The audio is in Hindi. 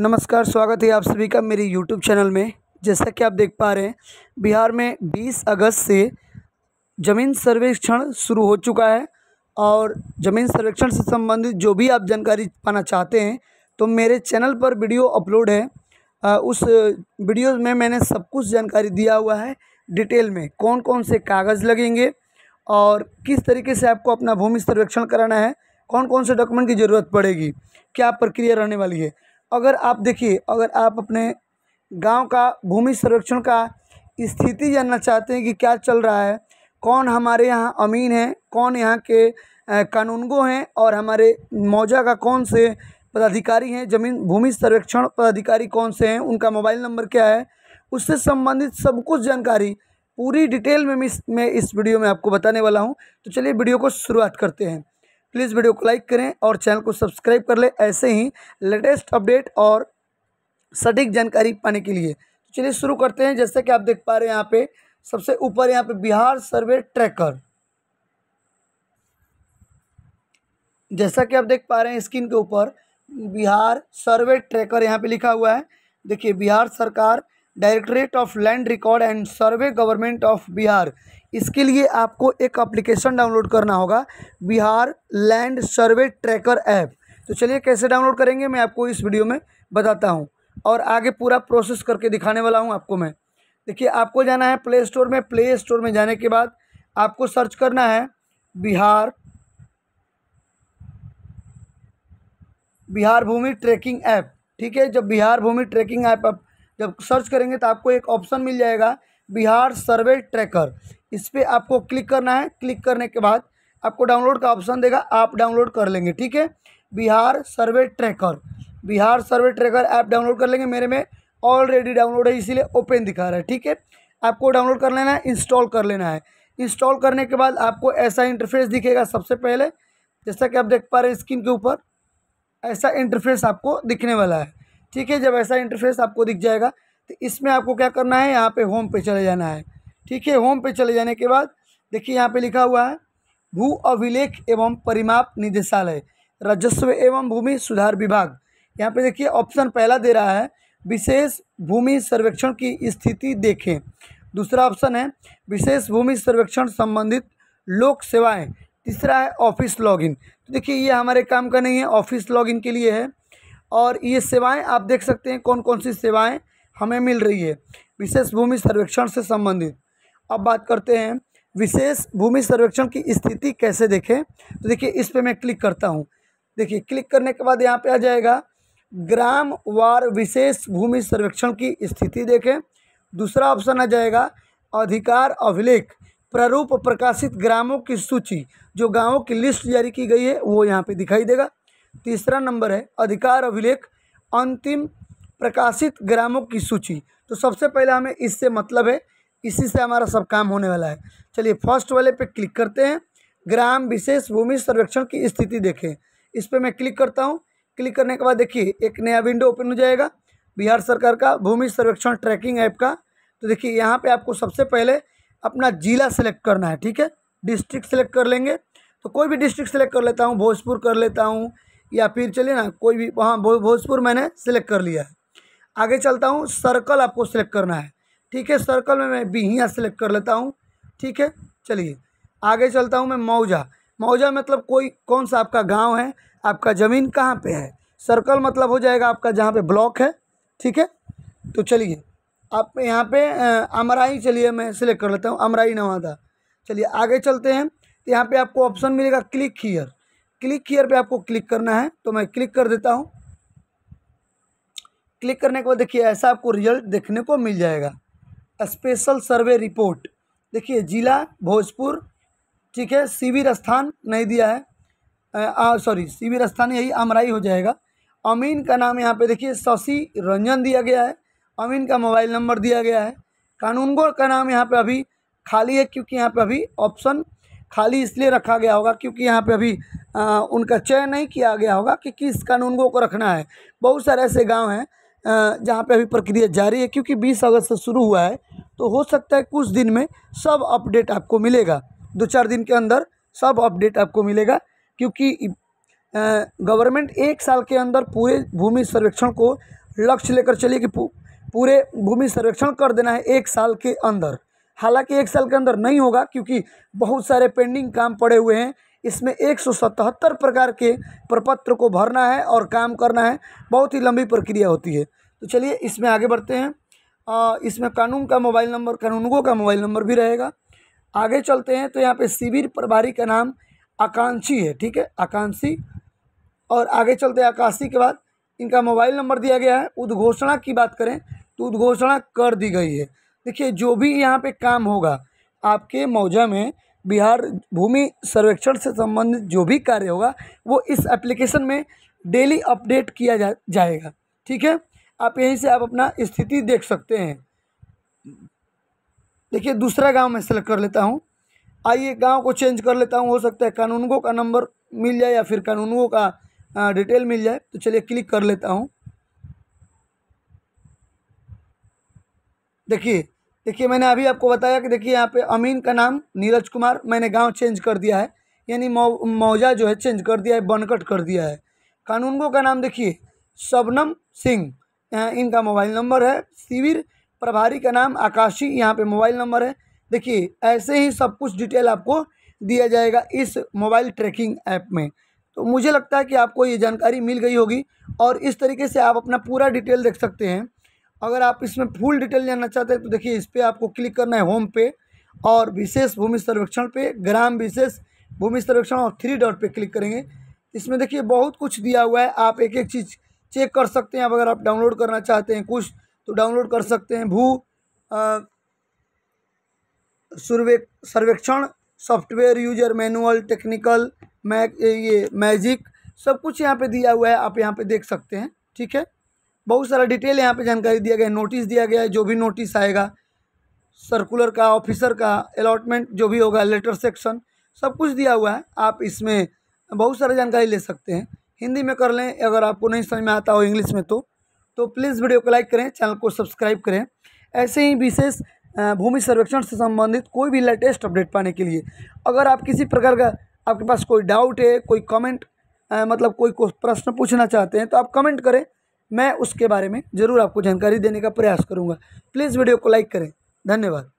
नमस्कार स्वागत है आप सभी का मेरे यूट्यूब चैनल में जैसा कि आप देख पा रहे हैं बिहार में 20 अगस्त से ज़मीन सर्वेक्षण शुरू हो चुका है और ज़मीन सर्वेक्षण से संबंधित जो भी आप जानकारी पाना चाहते हैं तो मेरे चैनल पर वीडियो अपलोड है उस वीडियो में मैंने सब कुछ जानकारी दिया हुआ है डिटेल में कौन कौन से कागज़ लगेंगे और किस तरीके से आपको अपना भूमि सर्वेक्षण कराना है कौन कौन से डॉक्यूमेंट की ज़रूरत पड़ेगी क्या प्रक्रिया रहने वाली है अगर आप देखिए अगर आप अपने गांव का भूमि संरक्षण का स्थिति जानना चाहते हैं कि क्या चल रहा है कौन हमारे यहाँ अमीन हैं कौन यहाँ के कानूनगो हैं और हमारे मौजा का कौन से पदाधिकारी हैं जमीन भूमि संरक्षण पदाधिकारी कौन से हैं उनका मोबाइल नंबर क्या है उससे संबंधित सब कुछ जानकारी पूरी डिटेल में मैं मैं इस वीडियो में आपको बताने वाला हूं तो चलिए वीडियो को शुरुआत करते हैं प्लीज़ वीडियो को लाइक करें और चैनल को सब्सक्राइब कर लें ऐसे ही लेटेस्ट अपडेट और सटीक जानकारी पाने के लिए तो चलिए शुरू करते हैं जैसे कि आप देख पा रहे हैं यहाँ पे सबसे ऊपर यहाँ पे बिहार सर्वे ट्रैकर जैसा कि आप देख पा रहे हैं स्क्रीन के ऊपर बिहार सर्वे ट्रैकर यहाँ पे लिखा हुआ है देखिए बिहार सरकार directorate of land record and survey government of Bihar इसके लिए आपको एक एप्लीकेशन डाउनलोड करना होगा Bihar land survey tracker app तो चलिए कैसे डाउनलोड करेंगे मैं आपको इस वीडियो में बताता हूँ और आगे पूरा प्रोसेस करके दिखाने वाला हूँ आपको मैं देखिए आपको जाना है प्ले स्टोर में प्ले स्टोर में जाने के बाद आपको सर्च करना है बिहार बिहार भूमि ट्रैकिंग ऐप ठीक है जब बिहार भूमि ट्रैकिंग ऐप आप जब सर्च करेंगे तो आपको एक ऑप्शन मिल जाएगा बिहार सर्वे ट्रैकर इस पर आपको क्लिक करना है क्लिक करने के बाद आपको डाउनलोड का ऑप्शन देगा आप डाउनलोड कर लेंगे ठीक है Bihar survey tracker Bihar survey tracker app download कर लेंगे मेरे में ऑलरेडी डाउनलोड है इसीलिए ओपन दिखा रहा है ठीक है आपको डाउनलोड कर लेना है इंस्टॉल कर लेना है इंस्टॉल करने के बाद आपको ऐसा इंटरफेस दिखेगा सबसे पहले जैसा कि आप देख पा रहे हैं स्क्रीन के ऊपर ऐसा इंटरफेस आपको दिखने वाला है ठीक है जब ऐसा इंटरफेस आपको दिख जाएगा तो इसमें आपको क्या करना है यहाँ पे होम पे चले जाना है ठीक है होम पे चले जाने के बाद देखिए यहाँ पे लिखा हुआ है भू अभिलेख एवं परिमाप निदेशालय राजस्व एवं भूमि सुधार विभाग यहाँ पे देखिए ऑप्शन पहला दे रहा है विशेष भूमि सर्वेक्षण की स्थिति देखें दूसरा ऑप्शन है विशेष भूमि सर्वेक्षण संबंधित लोक सेवाएँ तीसरा है ऑफिस लॉगिन तो देखिए ये हमारे काम का नहीं है ऑफिस लॉगिन के लिए है और ये सेवाएं आप देख सकते हैं कौन कौन सी सेवाएं हमें मिल रही है विशेष भूमि सर्वेक्षण से संबंधित अब बात करते हैं विशेष भूमि सर्वेक्षण की स्थिति कैसे देखें तो देखिए इस पर मैं क्लिक करता हूँ देखिए क्लिक करने के बाद यहाँ पे आ जाएगा ग्राम वार विशेष भूमि सर्वेक्षण की स्थिति देखें दूसरा ऑप्शन आ जाएगा अधिकार अभिलेख प्रारूप प्रकाशित ग्रामों की सूची जो गांवों की लिस्ट जारी की गई है वो यहाँ पे दिखाई देगा तीसरा नंबर है अधिकार अभिलेख अंतिम प्रकाशित ग्रामों की सूची तो सबसे पहले हमें इससे मतलब है इसी से हमारा सब काम होने वाला है चलिए फर्स्ट वाले पे क्लिक करते हैं ग्राम विशेष भूमि सर्वेक्षण की स्थिति देखें इस पर मैं क्लिक करता हूँ क्लिक करने के बाद देखिए एक नया विंडो ओपन हो जाएगा बिहार सरकार का भूमि सर्वेक्षण ट्रैकिंग ऐप का तो देखिए यहाँ पे आपको सबसे पहले अपना ज़िला सेलेक्ट करना है ठीक है डिस्ट्रिक्ट सेलेक्ट कर लेंगे तो कोई भी डिस्ट्रिक्ट सेलेक्ट कर लेता हूँ भोजपुर कर लेता हूँ या फिर चलिए ना कोई भी वहाँ भोजपुर मैंने सेलेक्ट कर लिया है आगे चलता हूँ सर्कल आपको सेलेक्ट करना है ठीक है सर्कल में मैं बिहिया सेलेक्ट कर लेता हूँ ठीक है चलिए आगे चलता हूँ मैं मौजा मौजा मतलब कोई कौन सा आपका गांव है आपका ज़मीन कहाँ पे है सर्कल मतलब हो जाएगा आपका जहाँ पे ब्लॉक है ठीक है तो चलिए आप यहाँ पे अमराई चलिए मैं सिलेक्ट कर लेता हूँ अमराई नवादा चलिए आगे चलते हैं यहाँ पे आपको ऑप्शन मिलेगा क्लिक हीयर क्लिक हीयर पे आपको क्लिक करना है तो मैं क्लिक कर देता हूँ क्लिक करने के बाद देखिए ऐसा आपको रिजल्ट देखने को मिल जाएगा स्पेशल सर्वे रिपोर्ट देखिए जिला भोजपुर ठीक है शिविर स्थान नहीं दिया है सॉरी शिविर स्थान यही आमराई हो जाएगा अमीन का नाम यहाँ पे देखिए शशि रंजन दिया गया है अमीन का मोबाइल नंबर दिया गया है कानूनगो का नाम यहाँ पे अभी खाली है क्योंकि यहाँ पे अभी ऑप्शन खाली इसलिए रखा गया होगा क्योंकि यहाँ पे अभी आ, उनका चयन नहीं किया गया होगा कि किस कानूनगो को रखना है बहुत सारे ऐसे गाँव हैं जहाँ पे अभी प्रक्रिया जारी है क्योंकि बीस अगस्त से शुरू हुआ है तो हो सकता है कुछ दिन में सब अपडेट आपको मिलेगा दो चार दिन के अंदर सब अपडेट आपको मिलेगा क्योंकि गवर्नमेंट एक साल के अंदर पूरे भूमि सर्वेक्षण को लक्ष्य लेकर चलिए कि पूरे भूमि सर्वेक्षण कर देना है एक साल के अंदर हालांकि एक साल के अंदर नहीं होगा क्योंकि बहुत सारे पेंडिंग काम पड़े हुए हैं इसमें 177 प्रकार के प्रपत्र को भरना है और काम करना है बहुत ही लंबी प्रक्रिया होती है तो चलिए इसमें आगे बढ़ते हैं आ, इसमें कानून का मोबाइल नंबर कानूनगो का मोबाइल नंबर भी रहेगा आगे चलते हैं तो यहाँ पे शिविर प्रभारी का नाम आकांक्षी है ठीक है आकांक्षी और आगे चलते हैं आकाशी के बाद इनका मोबाइल नंबर दिया गया है उद्घोषणा की बात करें तो उद्घोषणा कर दी गई है देखिए जो भी यहाँ पर काम होगा आपके मौजा में बिहार भूमि सर्वेक्षण से संबंधित जो भी कार्य होगा वो इस एप्लीकेशन में डेली अपडेट किया जा, जाएगा ठीक है आप यहीं से आप अपना स्थिति देख सकते हैं देखिए दूसरा गांव मैं सेलेक्ट कर लेता हूं आइए गांव को चेंज कर लेता हूं हो सकता है कानूनगों का नंबर मिल जाए या फिर कानूनगों का डिटेल मिल जाए तो चलिए क्लिक कर लेता हूं देखिए देखिए मैंने अभी आपको बताया कि देखिए यहाँ पे अमीन का नाम नीरज कुमार मैंने गांव चेंज कर दिया है यानी मौजा जो है चेंज कर दिया है बनकट कर दिया है कानूनगो का नाम देखिए शबनम सिंह इनका मोबाइल नंबर है शिविर प्रभारी का नाम आकाशी यहाँ पे मोबाइल नंबर है देखिए ऐसे ही सब कुछ डिटेल आपको दिया जाएगा इस मोबाइल ट्रैकिंग ऐप में तो मुझे लगता है कि आपको ये जानकारी मिल गई होगी और इस तरीके से आप अपना पूरा डिटेल देख सकते हैं अगर आप इसमें फुल डिटेल जानना चाहते हैं तो देखिए इस पर आपको क्लिक करना है होम पे और विशेष भूमि सर्वेक्षण पे ग्राम विशेष भूमि सर्वेक्षण और थ्री डॉट पे क्लिक करेंगे इसमें देखिए बहुत कुछ दिया हुआ है आप एक एक चीज़ चेक कर सकते हैं अब अगर आप डाउनलोड करना चाहते हैं कुछ तो डाउनलोड कर सकते हैं भू सर्वे सर्वेक्षण सॉफ्टवेयर यूजर मैनुअल टेक्निकल मै ये मैजिक सब कुछ यहाँ पे दिया हुआ है आप यहाँ पे देख सकते हैं ठीक है बहुत सारा डिटेल यहाँ पे जानकारी दिया गया नोटिस दिया गया है जो भी नोटिस आएगा सर्कुलर का ऑफिसर का अलॉटमेंट जो भी होगा लेटर सेक्शन सब कुछ दिया हुआ है आप इसमें बहुत सारा जानकारी ले सकते हैं हिंदी में कर लें अगर आपको नहीं समझ में आता हो इंग्लिश में तो तो प्लीज़ वीडियो को लाइक करें चैनल को सब्सक्राइब करें ऐसे ही विशेष भूमि सर्वेक्षण से संबंधित कोई भी लेटेस्ट अपडेट पाने के लिए अगर आप किसी प्रकार का आपके पास कोई डाउट है कोई कमेंट मतलब कोई प्रश्न पूछना चाहते हैं तो आप कमेंट करें मैं उसके बारे में ज़रूर आपको जानकारी देने का प्रयास करूँगा प्लीज़ वीडियो को लाइक करें धन्यवाद